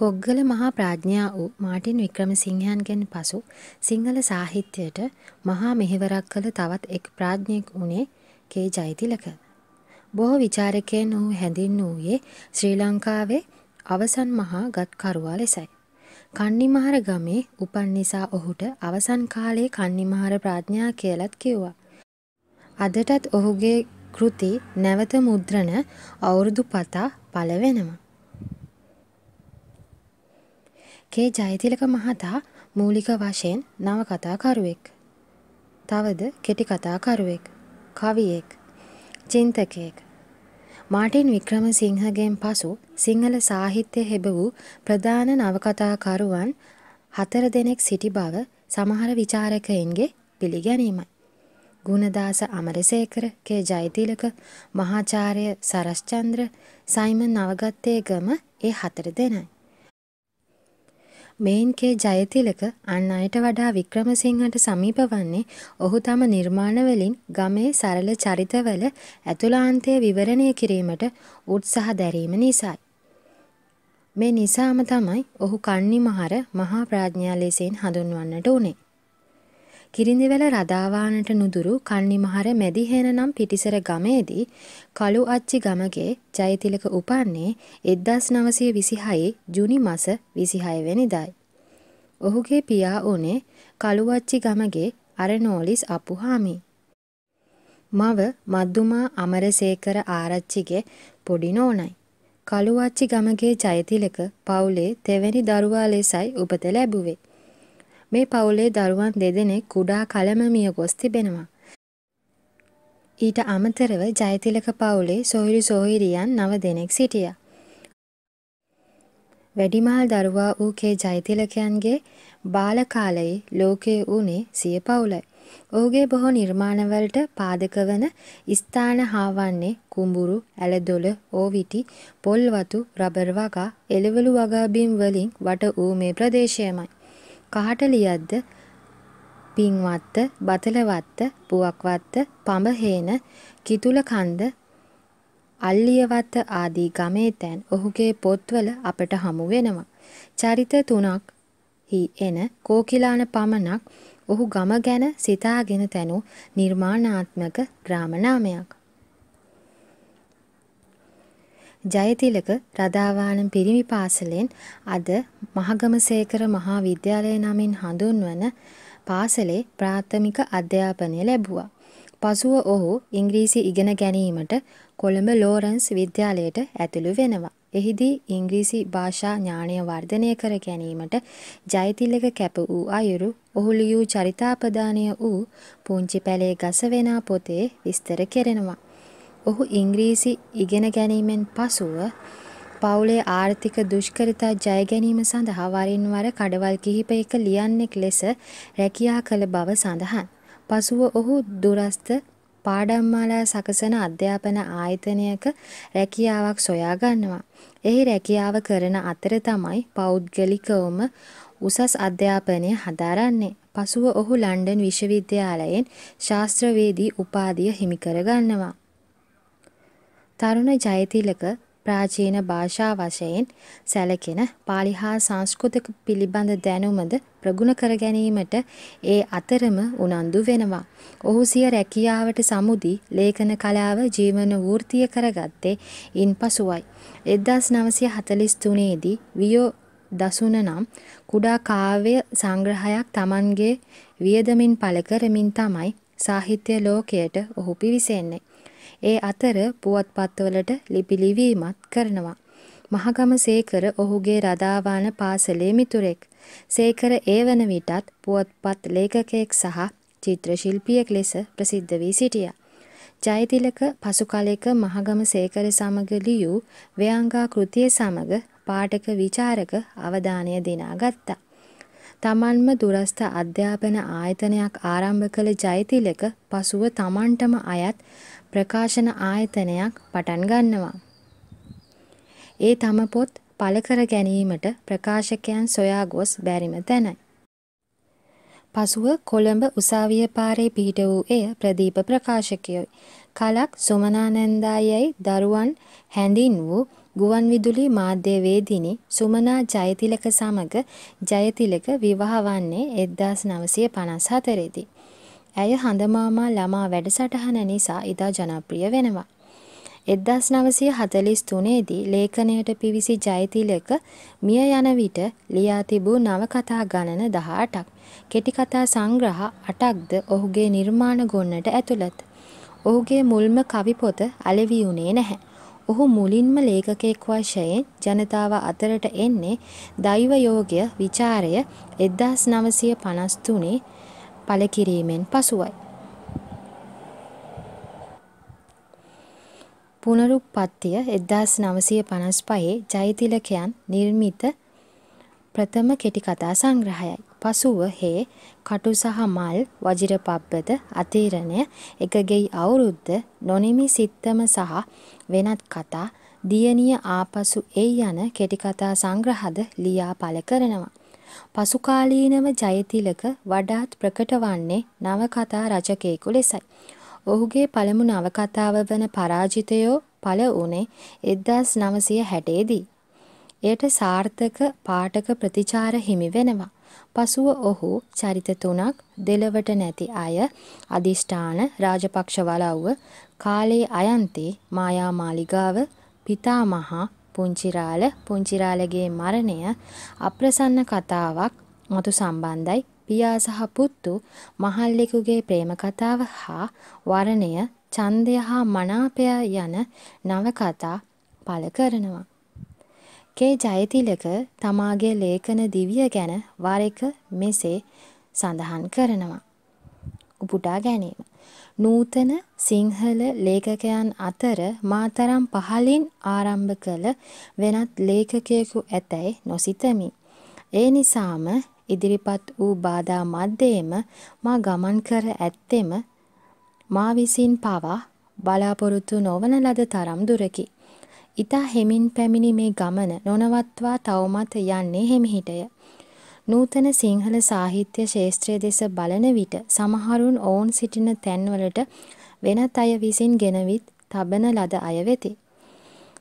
කොග්ගල මහා ප්‍රඥා වූ මාටින් වික්‍රමසිංහයන්ගෙන් පසු සිංහල සාහිත්‍යයට මහා මෙහෙවරක් කළ තවත් එක් ප්‍රඥයෙක් වුණේ කේ ජයතිලක. බොහෝ විචාරකයන් ඔහු හැඳින්වූයේ ශ්‍රී ලංකාවේ අවසන් මහා ගත්කරුවා ලෙසයි. කන්නිමහර ගමේ උපන් නිසා ඔහුට අවසන් කාලයේ කන්නිමහර ප්‍රඥා කියලත් කිව්වා. අදටත් ඔහුගේ කෘති නැවත මුද්‍රණ අවුරුදු පතා පළවෙනවා. කේ ජයතිලක මහතා මූලික වශයෙන් නවකතාකරුවෙක්. තවද කෙටිකතාකරුවෙක් කවියෙක් චින්තකයෙක්. මාටින් වික්‍රමසිංහගෙන් පසු සිංහල සාහිත්‍ය හෙබ වූ ප්‍රධාන නවකතාකරුවන් හතර දෙනෙක් සිටි බව සමහර විචාරකයන්ගේ පිළිගැනීමයි. ගුණදාස අමරසේකර කේ ජයතිලක මහාචාර්ය සරස්චන්ද්‍ර සයිමන් නවගත්තේගම ඒ හතර දෙනයි. මෙයින් කේ ජයතිලක අන් අයට වඩා වික්‍රමසිංහට සමීප වන්නේ ඔහු තම නිර්මාණවලින් ගමේ සරල චරිතවල ඇතුලාන්තය විවරණය කිරීමට උත්සාහ දැරීම නිසායි. මේ නිසාම තමයි ඔහු කන්නි මහර මහා ප්‍රාඥා ලෙසෙන් හඳුන්වන්නට උනේ. කිරිඳිවැල රදාවානට නුදුරු කන්නිමහර මැදිහෙන නම් පිටිසර ගමේදී කළු අච්චි ගමගේ ජයතිලක උපන්නේ එද්දස් නවසය විසිහයේ ජුනි මස විසිහයවෙනිදයි. ඔහුගේ පියා ඕනේ කළුවච්චි ගමගේ අරනෝලිස් අපුහාමි. මව මද්දුමා අමරසේකර ආරච්චිගේ පොඩි නෝනයි. කළුවච්චි ගමගේ ජයතිලක පවුලේ තෙවැනි දරුවා ලෙසයි උපත ලැබුවේ. මේ පවුලේ දරුවන් දෙදෙනෙක් කුඩා කලම මිය ගොස් තිබෙනවා. ඊට අමතරව ජයතිලක පවුලේ සොහිරි සොහිරියන් නව දෙනෙක් සිටියා. වැඩිමහල් දරුවා වූ කේ ජයතිලකයන්ගේ බාල කාලයේ ලෝකයේ වුණේ සිය පවුලයි. ඔහුගේ බොහෝ නිර්මාණවලට පාදක වන ස්ථාන හාවන්නේ කුඹුරු, ඇලදොල, ඕවිටි, පොල්වතු, රබර් වගා, එළවලු වගාබිම් වලින් වට වූ මේ ප්‍රදේශයමයි. කාට ලියද්ද පින්වත්ත බතලවත්ත පුවක්වත්ත පඹහේන කිතුලකන්ද අල්ලියවත්ත ආදී ගමේ තැන් ඔහුගේ පොත්වල අපට හමු වෙනවා. චරිත තුනක් හි එන කෝකිලාන පමණක් ඔහු ගම ගැන සිතාගෙන තැනු නිර්මාණාත්මක ග්‍රාමනාමයක්. ජයතිලක රදාවානම් පිරිමි පාසලෙන් අද මහගමසේකර මහා විද්‍යාලය නමින් හඳුන්වන පාසලේ ප්‍රාථමික අධ්‍යාපනය ලැබුවා. පසුව ඔහු ඉංග්‍රීසි ඉගෙන ගැනීමට කොළඹ ලෝරන්ස් විද්‍යාලයට ඇතුළු වෙනවා. එහිදී ඉංග්‍රීසි භාෂා ඥාණය වර්ධනය කර ගැනීමට ජයතිලක කැප වූ අයුරු ඔහු ලියූ චරිතාපදානය වූ පුංචි පැලේ ගස වෙනා පොතේ විස්තර කෙරෙනවා. ඔහු ඉංග්‍රීසි ඉගෙන ගැනීමෙන් පසුව පවුලේ ආර්ථික දුෂ්කරතා ජය ගැනීම සඳහා වරින් වර කඩවල් කිහිපයක ලියන්නෙක් ලෙස රැකියා කළ බව සඳහන්. පසුව ඔහු දුරස්ත පාඩම්මාලා සකසන අධ්‍යාපන ආයතනයක රැකියාවක් සොයා ගන්නවා. එහි රැකියාව කරන අතර තමයි පෞද්ගලිකවම උසස් අධ්‍යාපනය හදාරන්නේ. පසුව ඔහු ලන්ඩන් විශ්වවිද්‍යාලයෙන් ශාස්ත්‍රවේදී උපාධිය හිමිකර ගන්නවා. තරුණ ජයතිලක ප්‍රාචීන භාෂා වශයෙන් සැලකෙන පාලි හා සංස්කෘතික පිළිබඳ දැනුමද ප්‍රගුණ කර ගැනීමට ඒ අතරම උනන්දු වෙනවා. ඔහු සිය රැකියාවට සමුදී ලේඛන කලාව ජීවන වෘත්තිය කරගත්තේ ඉන් පසුවයි. එදස් නවසය හතලිස් තුනේදී වියෝ දසුන නම් කුඩා කාව්‍ය සංග්‍රහයක් තමන්ගේ වියදමින් පළ කරමින් තමයි සාහිත්‍ය ලෝකයට ඔහු පිවිසෙන්නේ. ඒ අතර පුවත්පත්වලට ලිපි ලිවීමත් කරනවා. මහගම සේකර ඔහුගේ රදාවාන පාසලේ මිතුරෙක්. සේකර ඒ වන විටත් පුවත්පත් ලේඛකයෙක් සහ චිත්‍ර ශිල්පියෙක් ලෙස ප්‍රසිද්ධ වී සිටියා. ජයතිලක පසු කලෙක මහගම සේකර සමග ලියූ ව්‍යංගා කෘතිය සමග පාඨක විචාරක අවධානය දිනා ගත්තා. තමන්ම දුරස්ථ අධ්‍යාපන ආයතනයක් ආරම්භ කළ ජයතිලක පසුව තමන්ටම අයත් ප්‍රකාශන ආයතනයක් පටන් ගන්නවා. ඒ තම පොත් පළ කර ගැනීමට ප්‍රකාශකයන් සොයා ගොස් බැරිම තැනයි. පසුව කොළඹ උසාවිය පාරේ පිහිට වූ එය ප්‍රදීප ප්‍රකාශකයෝයි. කලක් සුමනානන්දායයි දරුවන් හැඳින් වූ ගුවන් විදුලි මාධ්‍ය වේදිනි සුමනා ජයතිලක සමග ජයතිලක විවාහ වන්නේ 1954 දී. ඇය හඳමාමා ළමා වැඩසටහන නිසා ඉතා ජනප්‍රිය වෙනවා. 1943 දී ලේඛනයට පිවිසි ජයතිලක මිය යන විට ලියා තිබූ නවකතා ගණන 18ක් කෙටි කතා සංග්‍රහ 8ක්ද ඔහුගේ නිර්මාණ ගොන්නට ඇතුළත්. ඔහුගේ මුල්ම කවි පොත අලෙවියුනේ නැහැ. ඔහු මුලින්ම ලේඛකයෙක් වශයෙන් ජනතාව අතරට එන්නේ දෛව යෝග්‍ය ਵਿਚාරය 1953 පළ කිරීමෙන් පසුවයි. පුනරුප්පත්තිය 1955 ජයතිලකයන් නිර්මිත ප්‍රථම කෙටිකතා සංග්‍රහයයි. පසුව හේ කටු සහ මල් වජිරපබ්බත අතීරණය එකගෙයි අවුරුද්ද නොනිමි සිත්තම සහ වෙනත් කතා දියණිය ආපසු එයි යන කෙටිකතා සංග්‍රහද ලියා පළ කරනවා. පසුකාලීනව ජයතිලක වඩාත් ප්‍රකට වන්නේ නවකතා රචකයෙකු ලෙසයි. ඔහුගේ පළමු නවකතාව වන පරාජිතයෝ පළ වුණේ 1960 දී. එයට සාර්ථක පාඨක ප්‍රතිචාර හිමි වෙනවා. පසුව ඔහු චරිත තුනක් දෙලවට නැති අය අදිෂ්ඨාන රාජපක්ෂ වලව්ව කාලේ අයන්තේ මායා මාලිගාව පිතාමහා පුංචිරාල පුංචිරාලගේ මරණය අප්‍රසන්න කතාවක් මතු සම්බන්ධයි පියා සහ පුත්තු මහල්ලෙකුගේ ප්‍රේම කතාව හා වරණය ඡන්දය හා මනාපය යන නවකතා පළ කරනවා. කේ ජයතිලක තමාගේ ලේඛන දිවිය ගැන වර එක මෙසේ සඳහන් කරනවා. උපුටා ගැනීම නූතන සිංහල ලේඛකයන් අතර මා තරම් පහළින් ආරම්භ කළ වෙනත් ලේඛකයෙකු ඇතැයි නොසිතමි. ඒ නිසාම ඉදිරිපත් වූ බාධා මැද්දේම මා ගමන් කර ඇත්තෙම මා විසින් පවා බලාපොරොත්තු නොවන ලද තරම් දුරකි. ඉතා හෙමින් පැමිණි මේ ගමන නොනවත්වා තවමත් යන්නේ හිමිහිටය. නූතන සිංහල සාහිත්‍ය ක්ෂේත්‍රය දෙස බලන විට සමහරුන් ඔවුන් සිටින තැන්වලට වෙනත් අය විසින් ගෙනවිත් තබන ලද අය වෙති.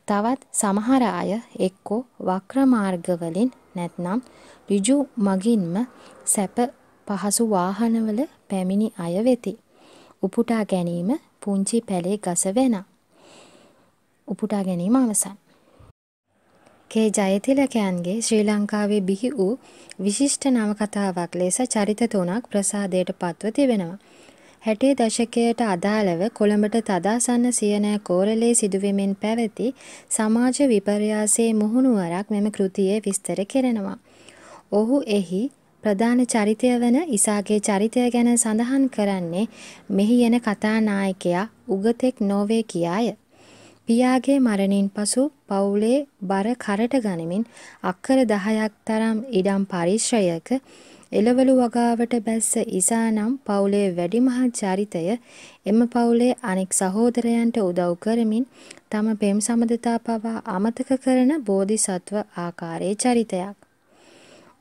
තවත් සමහර අය එක්කෝ වක්‍ර මාර්ගවලින් නැත්නම් ඍජු මගින්ම සැප පහසු වාහනවල පැමිණි අය වෙති. උපුටා ගැනීම පුංචි පැලේ ගස වෙනා. උපුටා ගැනීම අවසන්. කේ ජයතිලකයන්ගේ ශ්‍රී ලංකාවේ බිහි වූ විශිෂ්ට නවකතාවක් ලෙස චරිත තුනක් ප්‍රසාදයට පත්ව තිබෙනවා. හැටේ දශකයට අදාළව කොළඹට තදාසන්න සියනෑ කෝරලේ සිදුවමින් පැවති සමාජ විපර්යාසයේ මුහුණුවරක් මෙම කෘතියේ විස්තර කෙරෙනවා. ඔහු එහි ප්‍රධාන චරිතය වන ඉසාගේ චරිතය ගැන සඳහන් කරන්නේ මෙහි යන කතානායකයා උගතෙක් නොවේ කියාය. පියාගේ මරණින් පසු පවුලේ බර කරට ගනිමින් අක්කර 10ක් තරම් ඉඩම් පරිශ්‍රයක එළවලු වගාවට බැස්ස ඉසා නම් පවුලේ වැඩිමහල් චරිතය එම පවුලේ අනෙක් සහෝදරයන්ට උදව් කරමින් තම පෙම් සමදතා පවා අමතක කරන බෝධිසත්ව ආකාරයේ චරිතයක්.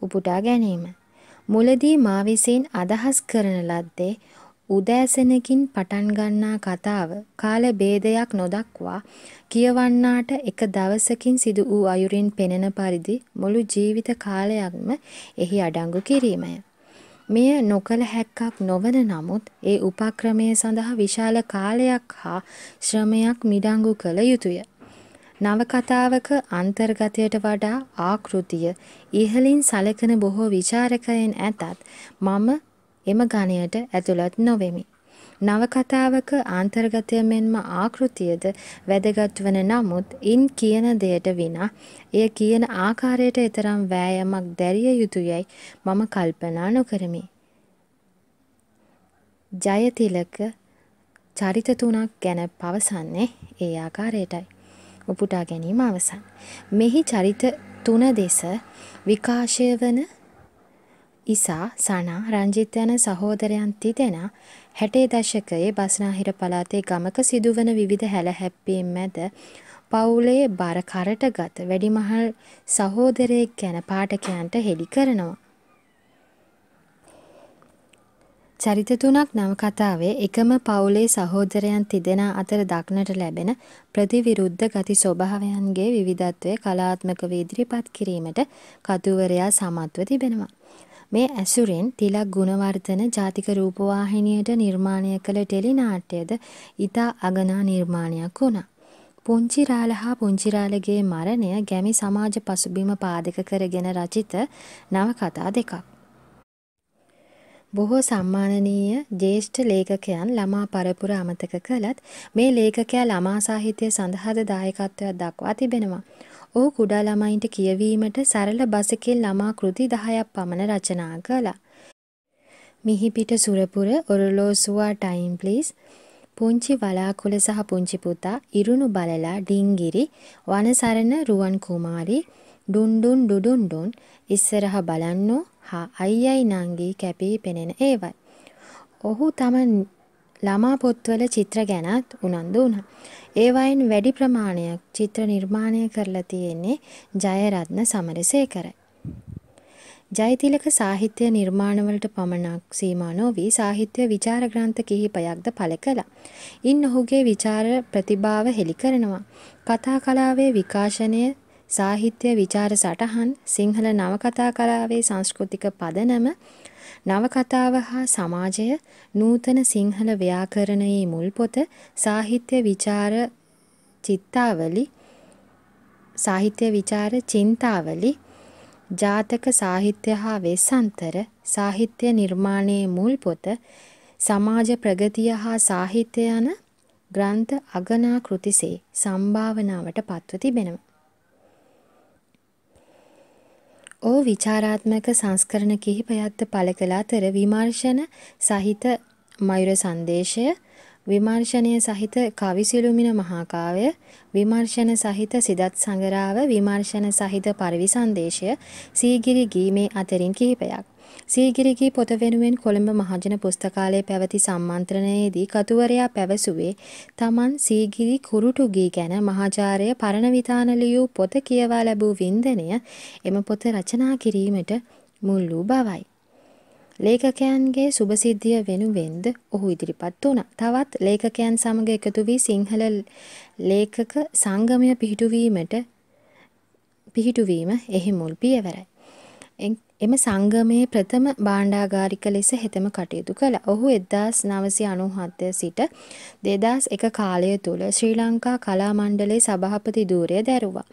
උපුටා ගැනීම. මුලදී මා විසින් අදහස් කරන ලද්දේ උදෑසනකින් පටන් ගන්නා කතාව කාල ભેදයක් නොදක්වා කියවන්නාට එක දවසකින් සිදු වූ අයුරින් පෙනෙන පරිදි මුළු ජීවිත කාලයක්ම එහි අඩංගු කිරීමය. මෙය නොකල හැක්කක් නොවන නමුත් ඒ උපක්‍රමය සඳහා විශාල කාලයක් හා ශ්‍රමයක් මිඩංගු කළ යුතුය. නවකතාවක අන්තර්ගතයට වඩා ආකෘතිය ඉහලින් සලකන බොහෝ විචාරකයන් ඇතත් මම එම ගණයට ඇතුළත් නොවෙමි. නවකතාවක ආන්තර්ගතය මෙන්ම ආකෘතියද වැදගත් වන නමුත් ඉන් කියන දෙයට විනා එය කියන ආකාරයට එතරම් වෑයමක් දැරිය යුතුයයි මම කල්පනා නොකරමි. ජයතිලක චරිත තුනක් ගැන පවසන්නේ ඒ ආකාරයටයි. උපුටා ගැනීම අවසන්. මෙහි චරිත තුන දෙස විකාශය වන ඉසා, සනා, රංජිත් යන සහෝදරයන් තිදෙනා 60 දශකයේ බස්නාහිර පළාතේ ගමක සිදුවන විවිධ හැලහැප්පීම් මැද පවුලේ බර කරටගත් වැඩිමහල් සහෝදරයෙක් ගැන පාඨකයන්ට හෙළි කරනවා. චරිත තුනක් නවකතාවේ එකම පවුලේ සහෝදරයන් තිදෙනා අතර දක්නට ලැබෙන ප්‍රතිවිරුද්ධ ගති ස්වභාවයන්ගේ විවිධත්වය කලාත්මකව ඉදිරිපත් කිරීමට කතුවරයා සමත්ව තිබෙනවා. මේ ඇසුරෙන් තිලක් ගුණවර්ධන ජාතික රූපවාහිනියට නිර්මාණය කළ ටෙලි නාට්‍යද ඊතා අගනා නිර්මාණයක් වුණා. පුංචිරාල හා පුංචිරාලගේ මරණය ගැමි සමාජ පසුබිම පාදක කරගෙන රචිත නවකතා දෙකක්. බොහෝ සම්මානනීය ජේෂ්ඨ ලේඛකයන් ළමා පරපුර අමතක කළත් මේ ලේඛකයා ළමා සාහිත්‍ය සඳහාද දායකත්වයක් දක්වා තිබෙනවා. ඔහු කුඩා ළමයින්ට කියවීමට සරල බසකින් ළමා කෘති 10ක් පමණ රචනා කළා. මිහිපිට සුරපුර ඔරලෝසුවා ටයිම් ප්ලීස් පුංචි වලාකුළ සහ පුංචි පුතා ඉරුණු බලලා ඩිංගිරි වනසරණ රුවන් කුමාරි ඩුන්ඩුන් ඩුඩුන්ඩුන් ඉස්සරහ බලන්නෝ හා අයියයි නංගී කැපී පෙනෙන ඒවත්. ඔහු තම ළමා පොත්වල චිත්‍ර ගැනත් උනන්දු වුණා. ඒවයින් වැඩි ප්‍රමාණයක් චිත්‍ර නිර්මාණය කරලා තියෙන්නේ ජයරත්න සමරසේකර. ජයතිලක සාහිත්‍ය නිර්මාණවලට පමණක් සීමා නොවී සාහිත්‍ය විචාර ග්‍රන්ථ කිහිපයක්ද පළ කළා. ඉන් ඔහුගේ විචාර ප්‍රතිභාව හෙළි කරනවා. කතා කලාවේ විකාශනය සාහිත්‍ය විචාර සටහන් සිංහල නවකතා කලාවේ සංස්කෘතික පදනම නවකතාව හා සමාජය නූතන සිංහල ව්‍යාකරණයේ මුල් පොත සාහිත්‍ය විචාර චිත්තාවලි සාහිත්‍ය විචාර චින්තාවලි ජාතක සාහිත්‍ය හා වෙස්සන්තර සාහිත්‍ය නිර්මාණයේ මුල් පොත සමාජ ප්‍රගතිය හා සාහිත්‍ය යන ග්‍රන්ථ අගනා කෘතිසේ සම්භාවනාවට පත්ව තිබෙනවා. ඔහු විචාරාත්මක සංස්කරණ කිහිපයක්ද පළ කළ අතර විමර්ශන සහිත මයුර සංදේශය විමර්ශනය සහිත කවි සිළුමින මහාකාව්‍ය විමර්ශන සහිත සිදත් සඟරාව විමර්ශන සහිත පරිවි සංදේශය සීගිරි ගීමේ අතරින් කිහිපයක් සීගිරිගී පොත වෙනුවෙන් කොළඹ මහජන පුස්තකාලයේ පැවති සම්මන්ත්‍රණයේදී කතුවරයා පැවසුවේ තමන් සීගිරි කුරුටුගී ගැන මහාචාර්ය පරණවිතාන ලියූ පොත කියවා ලැබූ වින්දනය එම පොත රචනා කිරීමට මුල් වූ බවයි. ලේඛකයන්ගේ සුභසිද්ධිය වෙනුවෙන්ද ඔහු ඉදිරිපත් වුණා. තවත් ලේඛකයන් සමග එකතු වී සිංහල ලේඛක සංගමය පිහිටුවීමට පිහිටුවීම එහි මුල් පියවරයි. එම සංගමයේ ප්‍රථම භාණ්ඩාගාරික ලෙස හෙතෙම කටයුතු කළා. ඔහු 1997 සිට 2001 කාලය තුල ශ්‍රී ලංකා කලා මණ්ඩලයේ සභාපති ධූරය දැරුවා.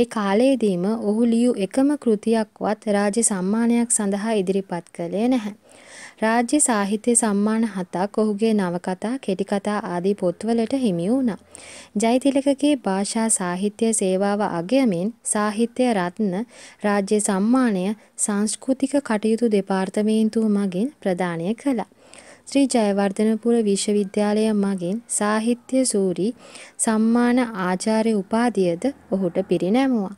ඒ කාලයේදීම ඔහු ලියූ එකම කෘතියක්වත් රාජ්‍ය සම්මානයක් සඳහා ඉදිරිපත් කළේ නැහැ. රාජ්‍ය සාහිත්‍ය සම්මාන හතක් ඔහුගේ නවකතා, කෙටිකතා ආදී පොත්වලට හිමි වුණා. ජයතිලකගේ භාෂා සාහිත්‍ය සේවාව අගයමින් සාහිත්‍ය රත්න රාජ්‍ය සම්මානය සංස්කෘතික කටයුතු දෙපාර්තමේන්තුව මගින් ප්‍රදානය කළා. ශ්‍රී ජයවර්ධනපුර විශ්වවිද්‍යාලය මගින් සාහිත්‍ය සූරි සම්මාන ආචාර්ය උපාධියද ඔහුට පිරිනැමුවා.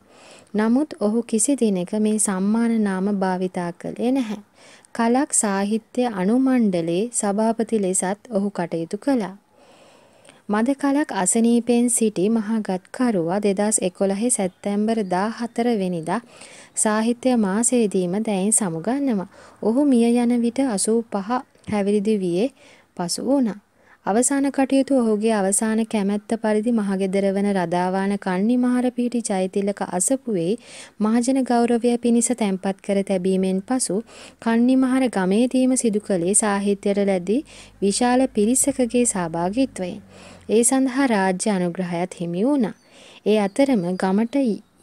නමුත් ඔහු කිසි දිනක මේ සම්මාන නාම භාවිතා කළේ නැහැ. කලක් සාහිත්‍ය අනුමණ්ඩලේ සභාපති ලෙසත් ඔහු කටයුතු කළා. මද කලක් අසනීපෙන් සිටි මහගත්කරුවා දෙදස් එකොළහි සැත්තැම්බර දා හතර වෙනිදා සාහිත්‍ය මාසේදීම දැයින් සමුගන්නවා. ඔහු මිය යන විට අසූ පහ හැවිරිදි වයේ පසු වුණා. අවසාන කටයුතු ඔහුගේ අවසාන කැමැත්ත පරිදි මහගෙදර වන රදාවාන කන්නි මහරපීටි ජයතිලක අසපුවේ මහජන ගෞරවය පිණිස තැන්පත් කර තැබීමෙන් පසු කන්නි මහර ගමේදීම සිදු කළේ සාහිත්‍යයට ලැබී විශාල පිරිසකගේ සහභාගීත්වයෙන්. ඒ සඳහා රාජ්‍ය අනුග්‍රහයත් හිමි වුණා. ඒ අතරම ගමට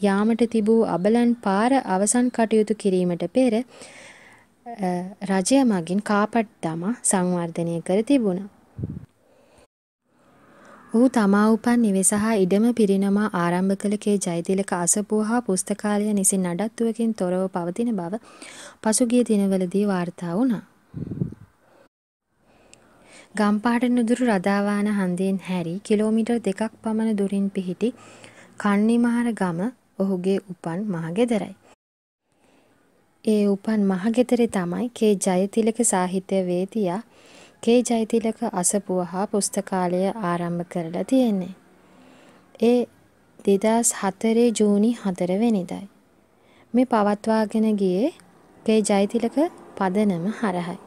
යාමට තිබූ අබලන් පාර අවසන් කටයුතු කිරීමට පෙර රජය මගින් කාපට් දමා සංවර්ධනය කර තිබුණා. ඔහු තමා උපන් නිවෙස හා ඉඩම පිරිනමා ආරම්භ කළ කේ ජයතිලක අසපුව හා පුස්තකාලය නිසි නඩත්තුවකින් තොරව පවතින බව පසුගිය දිනවලදී වාර්තා වුණා. ගම්පාට නුදුරු රදාවාන හන්දියෙන් හැරි කිලෝමීටර් දෙකක් පමණ දුරින් පිහිටි කන්නිමහර ගම ඔහුගේ උපන් මහගෙදරයි. ඒ උපන් මහගෙදරේ තමයි කේ ජයතිලක සාහිත්‍ය වේදියා කේ ජයතිලක අසපුව හා පුස්තකාලය ආරම්භ කරලා තියෙන්නේ. ඒ දෙදස් හතරේ ජූනි හතර වෙනිදයි. මේ පවත්වාගෙන ගියේ කේ ජයතිලක පදනම හරහයි.